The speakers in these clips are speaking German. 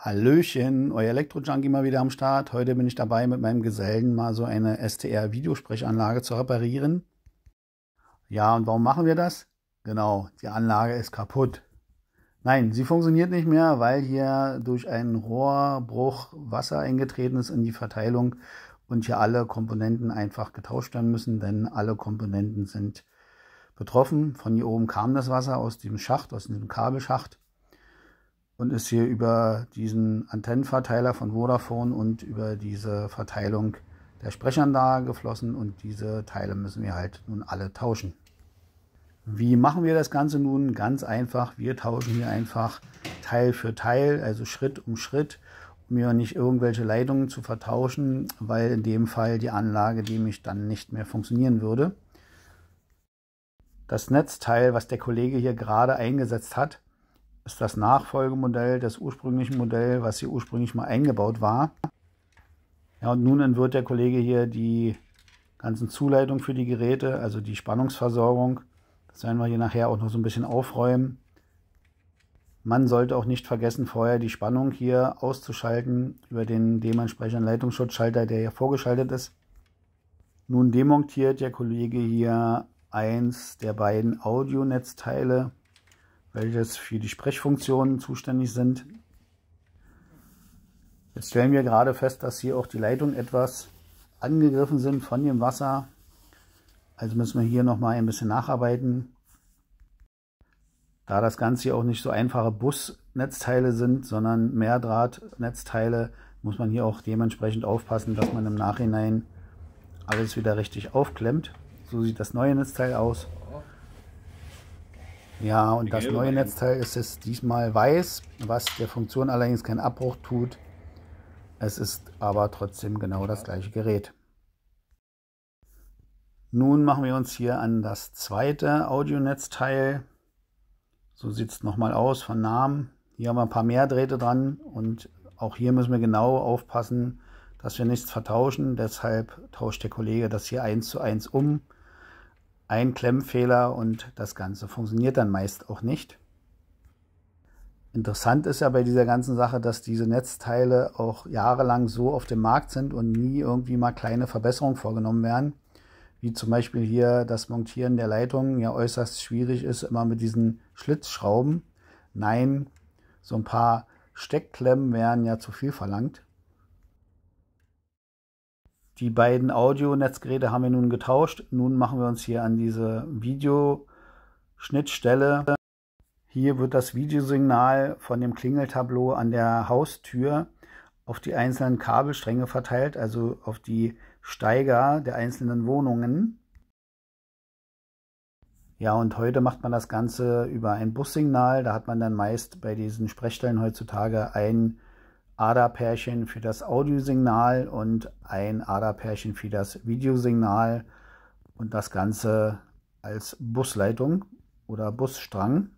Hallöchen, euer Elektro-Junkie mal wieder am Start. Heute bin ich dabei, mit meinem Gesellen mal so eine STR-Videosprechanlage zu reparieren. Ja, und warum machen wir das? Genau, die Anlage ist kaputt. Nein, sie funktioniert nicht mehr, weil hier durch einen Rohrbruch Wasser eingetreten ist in die Verteilung und hier alle Komponenten einfach getauscht werden müssen, denn alle Komponenten sind betroffen. Von hier oben kam das Wasser aus dem Schacht, aus dem Kabelschacht und ist hier über diesen Antennenverteiler von Vodafone und über diese Verteilung der Sprechanlage geflossen und diese Teile müssen wir halt nun alle tauschen. Wie machen wir das Ganze nun? Ganz einfach, wir tauschen hier einfach Teil für Teil, also Schritt um Schritt, um hier nicht irgendwelche Leitungen zu vertauschen, weil in dem Fall die Anlage nämlich dann nicht mehr funktionieren würde. Das Netzteil, was der Kollege hier gerade eingesetzt hat, ist das Nachfolgemodell das ursprüngliche Modell, was hier ursprünglich mal eingebaut war. Ja, und nun wird der Kollege hier die ganzen Zuleitungen für die Geräte, also die Spannungsversorgung, das werden wir hier nachher auch noch so ein bisschen aufräumen. Man sollte auch nicht vergessen, vorher die Spannung hier auszuschalten über den dementsprechenden Leitungsschutzschalter, der hier vorgeschaltet ist. Nun demontiert der Kollege hier eins der beiden Audionetzteile welches für die Sprechfunktionen zuständig sind. Jetzt stellen wir gerade fest, dass hier auch die Leitungen etwas angegriffen sind von dem Wasser. Also müssen wir hier nochmal ein bisschen nacharbeiten. Da das Ganze hier auch nicht so einfache Busnetzteile sind, sondern Mehrdrahtnetzteile, muss man hier auch dementsprechend aufpassen, dass man im Nachhinein alles wieder richtig aufklemmt. So sieht das neue Netzteil aus. Ja, und das neue Netzteil ist es diesmal weiß, was der Funktion allerdings keinen Abbruch tut. Es ist aber trotzdem genau das gleiche Gerät. Nun machen wir uns hier an das zweite Audio-Netzteil. So sieht es nochmal aus von Namen. Hier haben wir ein paar mehr Drähte dran und auch hier müssen wir genau aufpassen, dass wir nichts vertauschen. Deshalb tauscht der Kollege das hier eins zu eins um ein Klemmfehler und das Ganze funktioniert dann meist auch nicht. Interessant ist ja bei dieser ganzen Sache, dass diese Netzteile auch jahrelang so auf dem Markt sind und nie irgendwie mal kleine Verbesserungen vorgenommen werden. Wie zum Beispiel hier das Montieren der Leitungen ja äußerst schwierig ist, immer mit diesen Schlitzschrauben. Nein, so ein paar Steckklemmen wären ja zu viel verlangt. Die beiden Audio-Netzgeräte haben wir nun getauscht. Nun machen wir uns hier an diese Videoschnittstelle. Hier wird das Videosignal von dem Klingeltableau an der Haustür auf die einzelnen Kabelstränge verteilt, also auf die Steiger der einzelnen Wohnungen. Ja, und heute macht man das Ganze über ein Bussignal. Da hat man dann meist bei diesen Sprechstellen heutzutage ein ADA-Pärchen für das Audiosignal und ein ADA-Pärchen für das Videosignal und das Ganze als Busleitung oder Busstrang.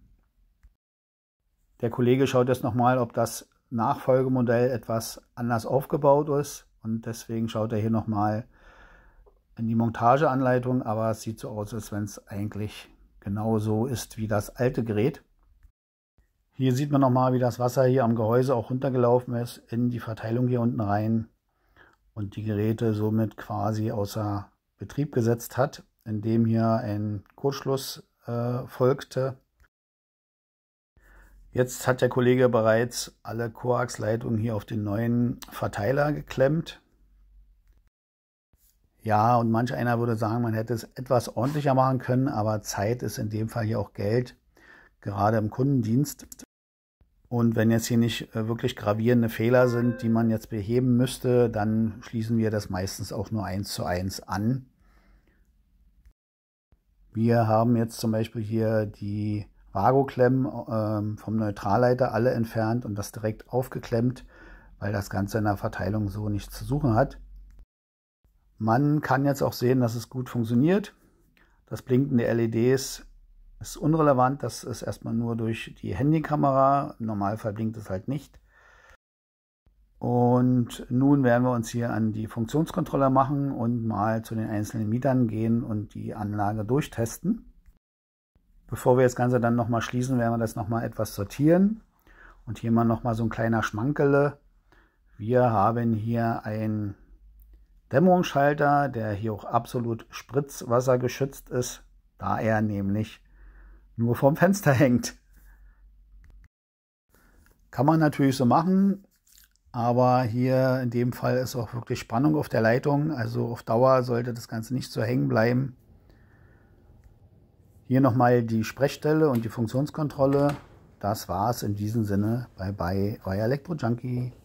Der Kollege schaut jetzt nochmal, ob das Nachfolgemodell etwas anders aufgebaut ist und deswegen schaut er hier nochmal in die Montageanleitung, aber es sieht so aus, als wenn es eigentlich genau so ist wie das alte Gerät. Hier sieht man nochmal, wie das Wasser hier am Gehäuse auch runtergelaufen ist in die Verteilung hier unten rein und die Geräte somit quasi außer Betrieb gesetzt hat, indem hier ein Kurzschluss äh, folgte. Jetzt hat der Kollege bereits alle Koax-Leitungen hier auf den neuen Verteiler geklemmt. Ja, und manch einer würde sagen, man hätte es etwas ordentlicher machen können, aber Zeit ist in dem Fall hier auch Geld, gerade im Kundendienst. Und wenn jetzt hier nicht äh, wirklich gravierende Fehler sind, die man jetzt beheben müsste, dann schließen wir das meistens auch nur eins zu eins an. Wir haben jetzt zum Beispiel hier die Vago-Klemmen ähm, vom Neutralleiter alle entfernt und das direkt aufgeklemmt, weil das Ganze in der Verteilung so nichts zu suchen hat. Man kann jetzt auch sehen, dass es gut funktioniert. Das Blinken der LEDs ist unrelevant. Das ist erstmal nur durch die Handykamera. Im Normalfall blinkt es halt nicht. Und nun werden wir uns hier an die Funktionskontrolle machen und mal zu den einzelnen Mietern gehen und die Anlage durchtesten. Bevor wir das Ganze dann nochmal schließen, werden wir das nochmal etwas sortieren. Und hier mal nochmal so ein kleiner Schmankele. Wir haben hier einen Dämmerungsschalter, der hier auch absolut spritzwassergeschützt ist, da er nämlich nur vom Fenster hängt. Kann man natürlich so machen, aber hier in dem Fall ist auch wirklich Spannung auf der Leitung, also auf Dauer sollte das Ganze nicht so hängen bleiben. Hier nochmal die Sprechstelle und die Funktionskontrolle. Das war's in diesem Sinne. Bye bye, euer Elektro-Junkie.